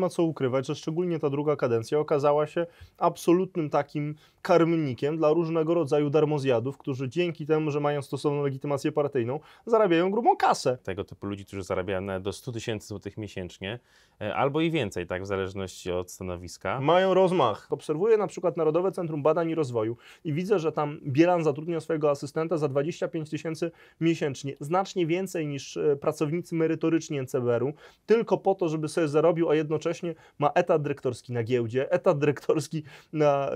ma co ukrywać, że szczególnie ta druga kadencja okazała się absolutnym takim karmnikiem dla różnego rodzaju darmozjadów, którzy dzięki temu, że mają stosowną legitymację partyjną, zarabiają grubą kasę. Tego typu ludzi, którzy zarabiają nawet do 100 tysięcy złotych miesięcznie, e, albo i więcej, tak, w zależności od stanowiska. Mają rozmach. Obserwuję na przykład Narodowe Centrum Badań i Rozwoju i widzę, że tam Bielan zatrudnia swojego asystenta za 25 tysięcy miesięcznie. Znacznie więcej niż e, pracownicy merytorycznie NCBR-u, tylko po to, żeby sobie zarobił, a jednocześnie jednocześnie ma etat dyrektorski na giełdzie, etat dyrektorski na,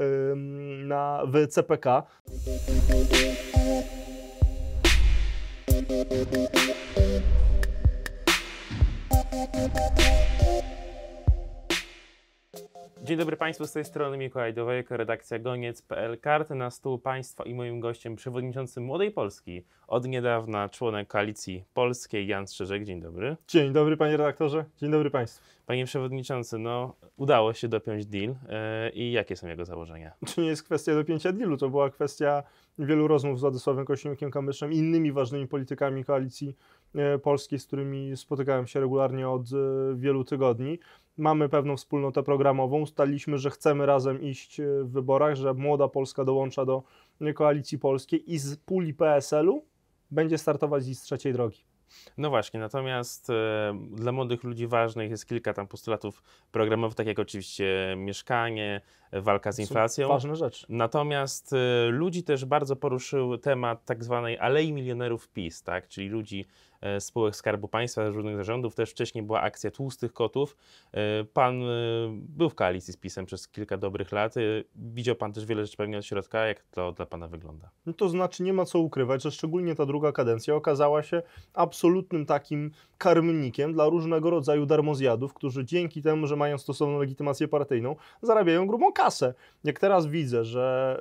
na, w CPK. Thank you. Dzień dobry Państwu, z tej strony Mikołaj Dowojek, redakcja Goniec.pl. Karty na stół Państwa i moim gościem, przewodniczącym Młodej Polski, od niedawna członek Koalicji Polskiej, Jan Strzeżek. Dzień dobry. Dzień dobry Panie redaktorze, dzień dobry Państwu. Panie przewodniczący, no udało się dopiąć deal yy, i jakie są jego założenia? To nie jest kwestia dopięcia dealu, to była kwestia wielu rozmów z Władysławem Kośniukiem-Kamyszem i innymi ważnymi politykami Koalicji e, Polskiej, z którymi spotykałem się regularnie od e, wielu tygodni mamy pewną wspólnotę programową. Ustaliliśmy, że chcemy razem iść e, w wyborach, że Młoda Polska dołącza do e, koalicji polskiej i z puli PSL-u będzie startować z trzeciej drogi. No właśnie, natomiast e, dla młodych ludzi ważnych jest kilka tam postulatów programowych, tak jak oczywiście mieszkanie, walka z inflacją. Ważna rzecz. Natomiast y, ludzi też bardzo poruszył temat tak zwanej Alei Milionerów PiS, tak? czyli ludzi y, spółek Skarbu Państwa, różnych zarządów. Też wcześniej była akcja Tłustych Kotów. E, y, pan był w koalicji z PiSem przez kilka dobrych lat. E, widział pan też wiele rzeczy pewnie od środka. Jak to dla pana wygląda? No to znaczy nie ma co ukrywać, że szczególnie ta druga kadencja okazała się absolutnym takim karmnikiem dla różnego rodzaju darmozjadów, którzy dzięki temu, że mają stosowną legitymację partyjną, zarabiają grubą kasę kasę. Jak teraz widzę, że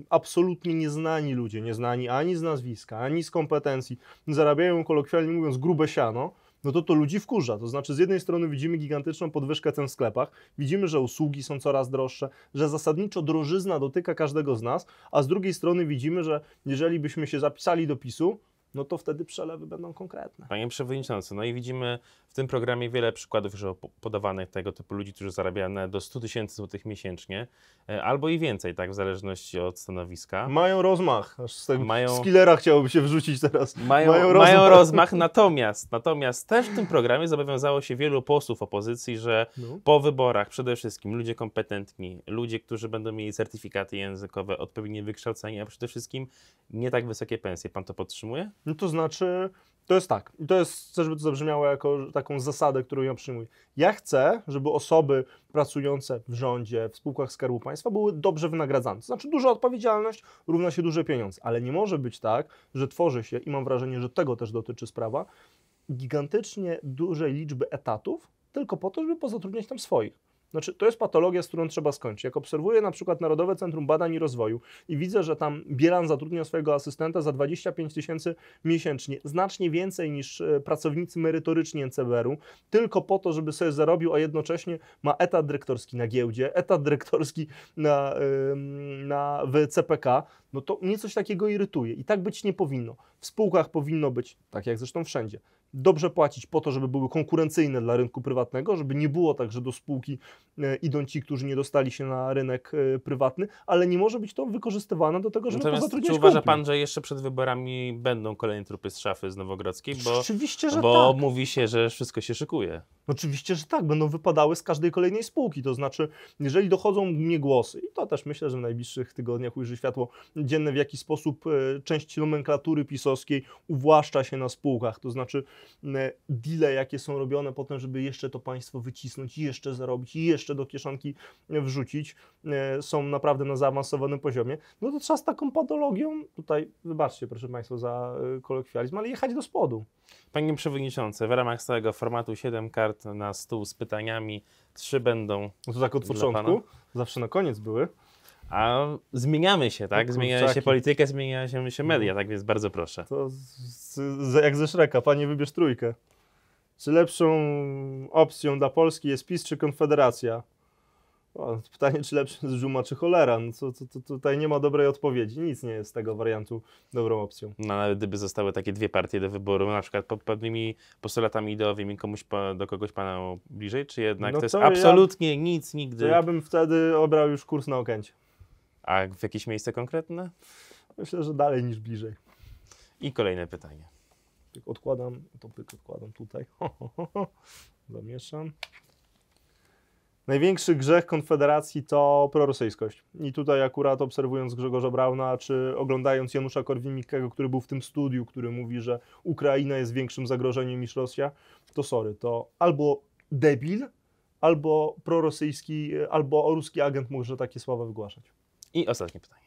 y, absolutnie nieznani ludzie, nieznani ani z nazwiska, ani z kompetencji, zarabiają kolokwialnie mówiąc grube siano, no to to ludzi wkurza. To znaczy, z jednej strony widzimy gigantyczną podwyżkę cen w sklepach, widzimy, że usługi są coraz droższe, że zasadniczo drożyzna dotyka każdego z nas, a z drugiej strony widzimy, że jeżeli byśmy się zapisali do PiSu, no to wtedy przelewy będą konkretne. Panie Przewodniczący, no i widzimy w tym programie wiele przykładów już podawanych tego typu ludzi, którzy zarabiają do 100 tysięcy złotych miesięcznie, e, albo i więcej, tak, w zależności od stanowiska. Mają rozmach. Aż mają... Z killera chciałoby się wrzucić teraz. Mają, mają rozmach. Mają rozmach. natomiast, natomiast też w tym programie zobowiązało się wielu posłów opozycji, że no. po wyborach przede wszystkim ludzie kompetentni, ludzie, którzy będą mieli certyfikaty językowe, odpowiednie wykształcenie, a przede wszystkim nie tak wysokie pensje. Pan to podtrzymuje? No to znaczy... To jest tak. I to jest, chcę, żeby to zabrzmiało jako taką zasadę, którą ja przyjmuję. Ja chcę, żeby osoby pracujące w rządzie, w spółkach Skarbu Państwa były dobrze wynagradzane. To znaczy duża odpowiedzialność równa się duże pieniądze. Ale nie może być tak, że tworzy się, i mam wrażenie, że tego też dotyczy sprawa, gigantycznie dużej liczby etatów tylko po to, żeby pozatrudniać tam swoich. Znaczy, to jest patologia, z którą trzeba skończyć. Jak obserwuję na przykład Narodowe Centrum Badań i Rozwoju i widzę, że tam Bielan zatrudnia swojego asystenta za 25 tysięcy miesięcznie, znacznie więcej niż e, pracownicy merytoryczni NCBR-u, tylko po to, żeby sobie zarobił, a jednocześnie ma etat dyrektorski na giełdzie, etat dyrektorski na, na, w CPK, no to mnie coś takiego irytuje i tak być nie powinno. W spółkach powinno być, tak jak zresztą wszędzie, dobrze płacić po to, żeby były konkurencyjne dla rynku prywatnego, żeby nie było tak, że do spółki e, idą ci, którzy nie dostali się na rynek e, prywatny, ale nie może być to wykorzystywane do tego, żeby Natomiast pozatrudniać czy uważa kumpli. Pan, że jeszcze przed wyborami będą kolejne trupy z szafy z Nowogrodzkiej? Bo, Oczywiście, że bo tak. mówi się, że wszystko się szykuje. Oczywiście, że tak. Będą wypadały z każdej kolejnej spółki. To znaczy, jeżeli dochodzą mnie głosy, i to też myślę, że w najbliższych tygodniach ujrzy światło dzienne, w jaki sposób e, część nomenklatury pisowskiej uwłaszcza się na spółkach, to znaczy dile, jakie są robione po tym, żeby jeszcze to państwo wycisnąć, jeszcze zarobić i jeszcze do kieszonki wrzucić, e, są naprawdę na zaawansowanym poziomie, no to trzeba z taką patologią, tutaj wybaczcie proszę Państwa za e, kolokwializm, ale jechać do spodu. Panie Przewodniczący, w ramach całego formatu 7 kart na stół z pytaniami, trzy będą. No to tak od początku, zawsze na koniec były. A zmieniamy się, tak? No, zmienia się politykę, zmieniają się, się no. media, tak więc bardzo proszę. To z, z, jak ze Szreka, panie wybierz trójkę. Czy lepszą opcją dla Polski jest PiS czy Konfederacja? O, pytanie, czy lepszy jest dżuma, czy cholera? No, to, to, to, tutaj nie ma dobrej odpowiedzi. Nic nie jest z tego wariantu dobrą opcją. No ale gdyby zostały takie dwie partie do wyboru, na przykład pod pewnymi postulatami ideowymi, komuś do kogoś pana bliżej, czy jednak no to, to jest absolutnie ja, nic, nigdy? To ja bym wtedy obrał już kurs na okęcie. A w jakieś miejsce konkretne? Myślę, że dalej niż bliżej. I kolejne pytanie. odkładam, to pyk odkładam tutaj. Zamieszam. Największy grzech Konfederacji to prorosyjskość. I tutaj akurat obserwując Grzegorza Brauna, czy oglądając Janusza Korwin-Mikkego, który był w tym studiu, który mówi, że Ukraina jest większym zagrożeniem niż Rosja, to sorry, to albo debil, albo prorosyjski, albo ruski agent może takie słowa wygłaszać. I ostatnie pytanie.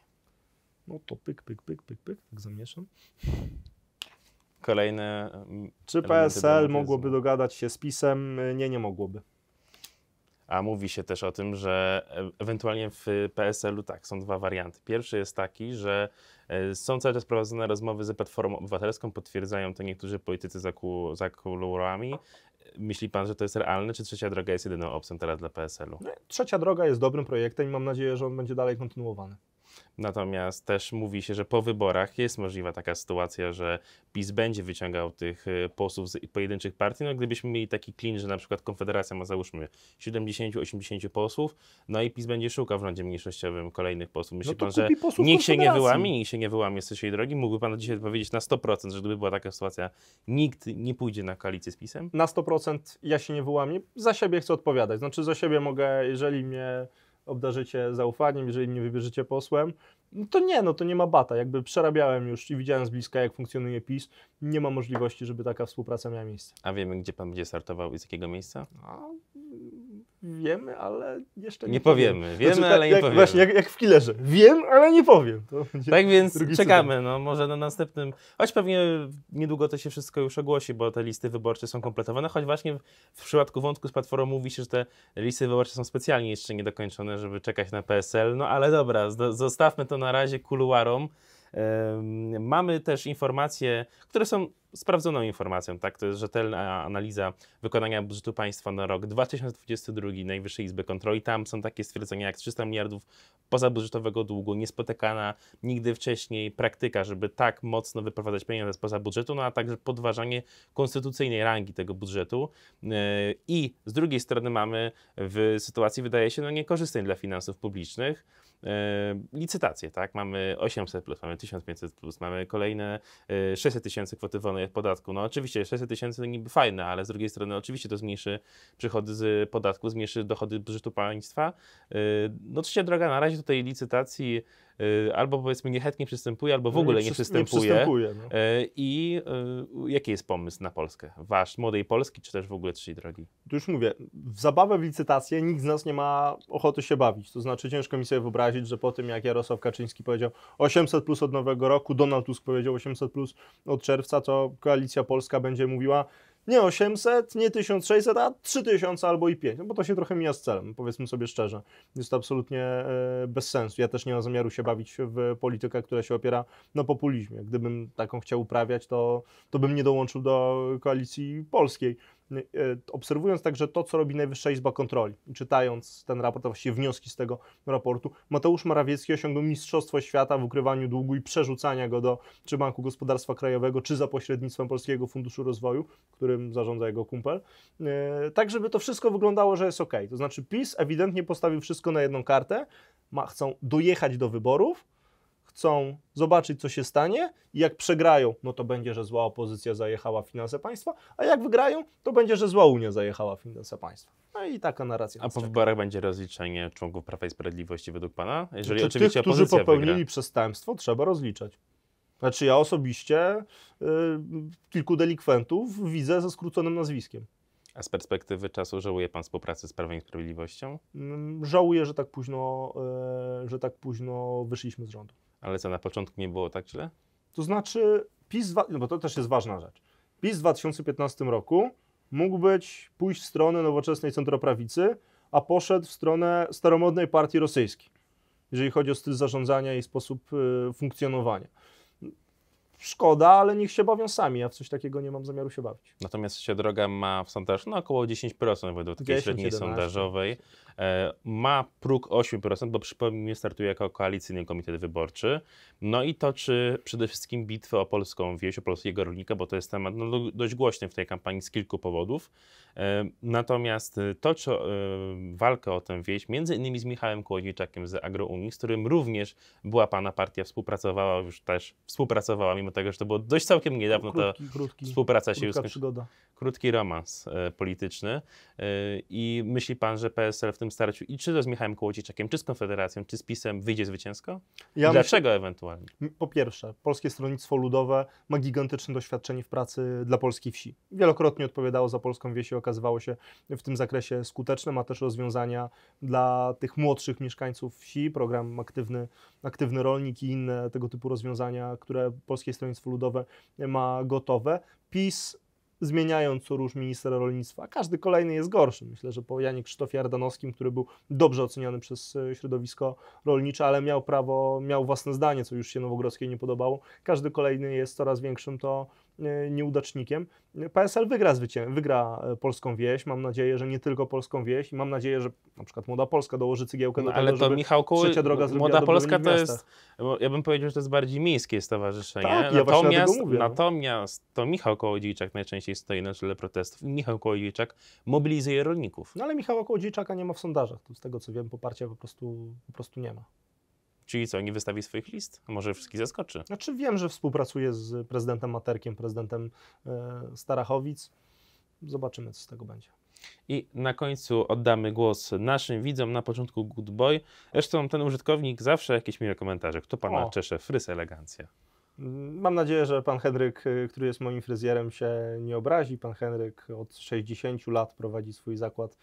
No to pyk, pyk, pyk, pyk, pyk, tak zamieszam. Kolejne. Mm, Czy PSL mogłoby dogadać się z PiSem? Nie, nie mogłoby. A mówi się też o tym, że e, ewentualnie w PSL-u tak, są dwa warianty. Pierwszy jest taki, że e, są cały czas prowadzone rozmowy z Platformą Obywatelską, potwierdzają to niektórzy politycy za, kul za kulurami myśli pan, że to jest realne, czy trzecia droga jest jedyną opcją teraz dla PSL-u? No, trzecia droga jest dobrym projektem i mam nadzieję, że on będzie dalej kontynuowany. Natomiast też mówi się, że po wyborach jest możliwa taka sytuacja, że PiS będzie wyciągał tych e, posłów z pojedynczych partii. No gdybyśmy mieli taki klin, że na przykład Konfederacja ma załóżmy 70-80 posłów, no i PiS będzie szukał w rządzie mniejszościowym kolejnych posłów. Myśli no pan, że nikt się nie wyłami, nikt się nie wyłami z tej drogi? Mógłby pan dzisiaj powiedzieć na 100%, że gdyby była taka sytuacja, nikt nie pójdzie na koalicję z PiSem? Na 100% ja się nie wyłami. Za siebie chcę odpowiadać. Znaczy za siebie mogę, jeżeli mnie obdarzycie zaufaniem, jeżeli mnie wybierzecie posłem. No to nie, no to nie ma bata. Jakby przerabiałem już i widziałem z bliska, jak funkcjonuje PiS. Nie ma możliwości, żeby taka współpraca miała miejsce. A wiemy, gdzie pan będzie startował i z jakiego miejsca? No, Wiemy, ale jeszcze nie, nie powiemy. powiemy. Wiemy, znaczy, ale tak, nie powiemy. Właśnie, jak, jak w killerze. Wiem, ale nie powiem. tak więc czekamy. No, może na następnym. Choć pewnie niedługo to się wszystko już ogłosi, bo te listy wyborcze są kompletowane. Choć właśnie w przypadku wątku z Platformą mówi się, że te listy wyborcze są specjalnie jeszcze niedokończone, żeby czekać na PSL. No ale dobra, zostawmy to na razie kuluarom. Mamy też informacje, które są sprawdzoną informacją, tak? To jest rzetelna analiza wykonania budżetu państwa na rok 2022 Najwyższej Izby Kontroli. Tam są takie stwierdzenia jak 300 miliardów pozabudżetowego długu, niespotykana nigdy wcześniej praktyka, żeby tak mocno wyprowadzać pieniądze spoza budżetu, no a także podważanie konstytucyjnej rangi tego budżetu. E, I z drugiej strony mamy w sytuacji, wydaje się, no niekorzystnej dla finansów publicznych, E, licytacje, tak? Mamy 800 plus, mamy 1500 plus, mamy kolejne 600 e, tysięcy kwoty wolnej od podatku. No oczywiście 600 tysięcy to niby fajne, ale z drugiej strony oczywiście to zmniejszy przychody z podatku, zmniejszy dochody budżetu państwa. E, no trzecia droga, na razie tutaj licytacji Y, albo powiedzmy niechętnie przystępuje, albo w no ogóle nie, nie przystępuje. Nie przystępuje no. Y, I y, jaki jest pomysł na Polskę? Wasz, młodej Polski, czy też w ogóle trzeciej drogi? Tu już mówię, w zabawę, w licytację nikt z nas nie ma ochoty się bawić. To znaczy ciężko mi sobie wyobrazić, że po tym jak Jarosław Kaczyński powiedział 800 plus od nowego roku, Donald Tusk powiedział 800 plus od czerwca, to Koalicja Polska będzie mówiła nie 800, nie 1600, a 3000 albo i 5, no bo to się trochę mija z celem, powiedzmy sobie szczerze. Jest to absolutnie e, bez sensu. Ja też nie mam zamiaru się bawić w politykę, która się opiera na populizmie. Gdybym taką chciał uprawiać, to, to bym nie dołączył do koalicji polskiej. E, obserwując także to, co robi Najwyższa Izba Kontroli czytając ten raport, a właściwie wnioski z tego raportu, Mateusz Morawiecki osiągnął Mistrzostwo Świata w ukrywaniu długu i przerzucania go do czy Banku Gospodarstwa Krajowego, czy za pośrednictwem Polskiego Funduszu Rozwoju, którym zarządza jego kumpel, e, tak żeby to wszystko wyglądało, że jest ok. To znaczy PiS ewidentnie postawił wszystko na jedną kartę, ma, chcą dojechać do wyborów, chcą zobaczyć, co się stanie i jak przegrają, no to będzie, że zła opozycja zajechała finanse państwa, a jak wygrają, to będzie, że zła Unia zajechała finanse państwa. No i taka narracja. A po wyborach będzie rozliczenie członków Prawa i Sprawiedliwości według Pana? Jeżeli Czy znaczy, oczywiście tych, którzy popełnili wygra. przestępstwo, trzeba rozliczać. Znaczy ja osobiście y, kilku delikwentów widzę ze skróconym nazwiskiem. A z perspektywy czasu żałuje Pan współpracy z Prawem i Sprawiedliwością? Mm, żałuję, że tak późno, e, że tak późno wyszliśmy z rządu. Ale co, na początku nie było tak źle? To znaczy, PiS, no bo to też jest ważna rzecz. PiS w 2015 roku mógł być, pójść w stronę nowoczesnej centroprawicy, a poszedł w stronę staromodnej partii rosyjskiej, jeżeli chodzi o styl zarządzania i sposób y, funkcjonowania szkoda, ale niech się bawią sami. Ja w coś takiego nie mam zamiaru się bawić. Natomiast się droga ma w sondażu no, około 10% według takiej 10, średniej 11. sondażowej. E, ma próg 8%, bo przypomnijmy, startuje jako koalicyjny komitet wyborczy. No i toczy przede wszystkim bitwę o polską wieś, o polskiego rolnika, bo to jest temat no, dość głośny w tej kampanii z kilku powodów. E, natomiast e, toczy e, walkę o tę wieś między innymi z Michałem Kłodziczakiem z AgroUnii, z którym również była pana partia współpracowała, już też współpracowała, mimo mimo tego, że to było dość całkiem niedawno, krótki, ta krótki, współpraca się już skończyła. Krótki romans e, polityczny e, i myśli pan, że PSL w tym starciu, i czy to z Michałem Kołociczakiem, czy z Konfederacją, czy z PiSem wyjdzie zwycięsko? Ja Dlaczego myślę, ewentualnie? Po pierwsze, Polskie Stronnictwo Ludowe ma gigantyczne doświadczenie w pracy dla polskiej wsi. Wielokrotnie odpowiadało za polską wieś i okazywało się w tym zakresie skuteczne. Ma też rozwiązania dla tych młodszych mieszkańców wsi, program aktywny, aktywny rolnik i inne tego typu rozwiązania, które Polskie Stronnictwo Stronnictwo Ludowe ma gotowe. PiS zmieniając co róż ministra rolnictwa. Każdy kolejny jest gorszy. Myślę, że po Janie Krzysztofie Ardanowskim, który był dobrze oceniony przez e, środowisko rolnicze, ale miał prawo, miał własne zdanie, co już się Nowogrodzkiej nie podobało. Każdy kolejny jest coraz większym to E, nieudacznikiem. PSL wygra, wygra e, polską wieś, mam nadzieję, że nie tylko polską wieś i mam nadzieję, że na przykład Młoda Polska dołoży cygiełkę no, do tego, ale to żeby Michał trzecia droga zrobiła Młoda Polska to jest, ja bym powiedział, że to jest bardziej miejskie stowarzyszenie. Tak, ja natomiast, mówię, no. natomiast to Michał Kołodziejczak najczęściej stoi na czele protestów. Michał Kołodziejczak mobilizuje rolników. No ale Michał Kołodziejczaka nie ma w sondażach, to z tego co wiem poparcia po prostu, po prostu nie ma. Czyli co, nie wystawi swoich list? Może wszystkich zaskoczy? Znaczy wiem, że współpracuje z prezydentem Materkiem, prezydentem e, Starachowic. Zobaczymy, co z tego będzie. I na końcu oddamy głos naszym widzom, na początku Good Boy. Zresztą ten użytkownik zawsze jakieś miłe komentarze. Kto pana o. czesze? Frys elegancja. Mm, mam nadzieję, że pan Henryk, y, który jest moim fryzjerem, się nie obrazi. Pan Henryk od 60 lat prowadzi swój zakład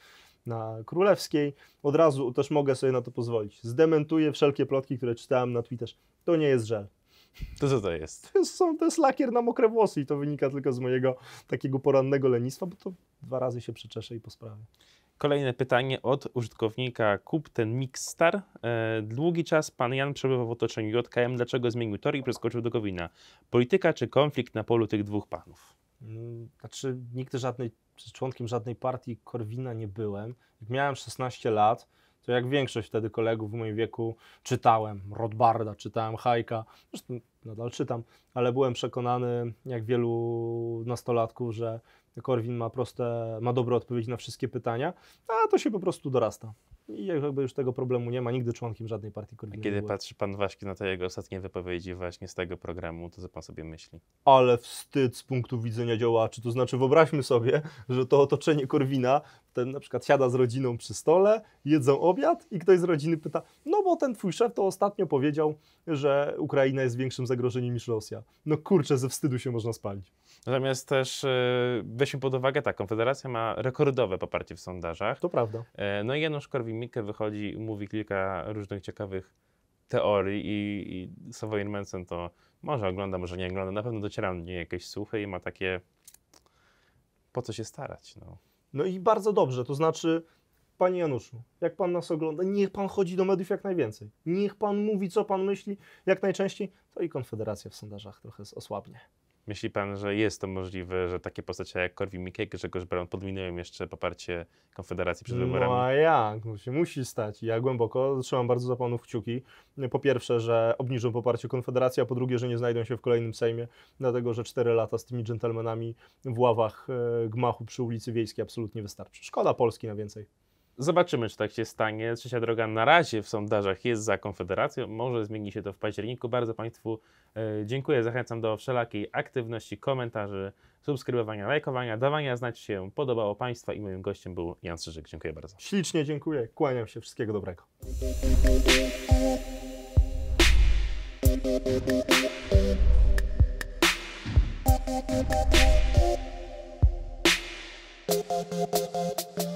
na Królewskiej. Od razu też mogę sobie na to pozwolić. Zdementuję wszelkie plotki, które czytałem na Twitterze. To nie jest żel. To co to jest? To, są, to jest lakier na mokre włosy i to wynika tylko z mojego takiego porannego lenistwa, bo to dwa razy się przeczeszę i po sprawie. Kolejne pytanie od użytkownika Kup ten Mixstar. E, długi czas pan Jan przebywał w otoczeniu JKM. Dlaczego zmienił tor i przeskoczył do Gowina? Polityka czy konflikt na polu tych dwóch panów? No, znaczy, nigdy żadnej, członkiem żadnej partii Korwina nie byłem. Jak miałem 16 lat, to jak większość wtedy kolegów w moim wieku czytałem Rodbarda, czytałem Hajka, zresztą nadal czytam, ale byłem przekonany, jak wielu nastolatków, że Korwin ma proste, ma dobre odpowiedzi na wszystkie pytania, a to się po prostu dorasta. I jakby już tego problemu nie ma, nigdy członkiem żadnej partii Korwin. Kiedy patrzy pan właśnie na te jego ostatnie wypowiedzi właśnie z tego programu, to co pan sobie myśli? Ale wstyd z punktu widzenia działaczy, to znaczy wyobraźmy sobie, że to otoczenie Korwina, ten na przykład siada z rodziną przy stole, jedzą obiad i ktoś z rodziny pyta, no bo ten twój szef to ostatnio powiedział, że Ukraina jest większym zagrożeniem niż Rosja. No kurczę, ze wstydu się można spalić. Natomiast też e, weźmy pod uwagę tak, Konfederacja ma rekordowe poparcie w sondażach. To prawda. E, no i Janusz Korwin-Mikke wychodzi mówi kilka różnych ciekawych teorii i, i Savoyen Mensen to może ogląda, może nie ogląda, na pewno dociera do niej jakieś słuchy i ma takie po co się starać, no. No i bardzo dobrze, to znaczy Panie Januszu, jak Pan nas ogląda, niech Pan chodzi do mediów jak najwięcej. Niech Pan mówi, co Pan myśli jak najczęściej, to i Konfederacja w sondażach trochę osłabnie. Myśli pan, że jest to możliwe, że takie postacie jak Corwin Mikke, Grzegorz Braun podminują jeszcze poparcie Konfederacji przed no wyborami? No a jak? Musi, no musi stać. Ja głęboko trzymam bardzo za panów kciuki. Po pierwsze, że obniżą poparcie Konfederacji, a po drugie, że nie znajdą się w kolejnym Sejmie, dlatego że cztery lata z tymi dżentelmenami w ławach e, gmachu przy ulicy Wiejskiej absolutnie wystarczy. Szkoda Polski na więcej. Zobaczymy, czy tak się stanie. Trzecia droga na razie w sondażach jest za Konfederacją. Może zmieni się to w październiku. Bardzo Państwu e, dziękuję. Zachęcam do wszelakiej aktywności, komentarzy, subskrybowania, lajkowania, dawania znać się podobało Państwa i moim gościem był Jan Strzyżyk. Dziękuję bardzo. Ślicznie dziękuję. Kłaniam się. Wszystkiego dobrego. Thank you.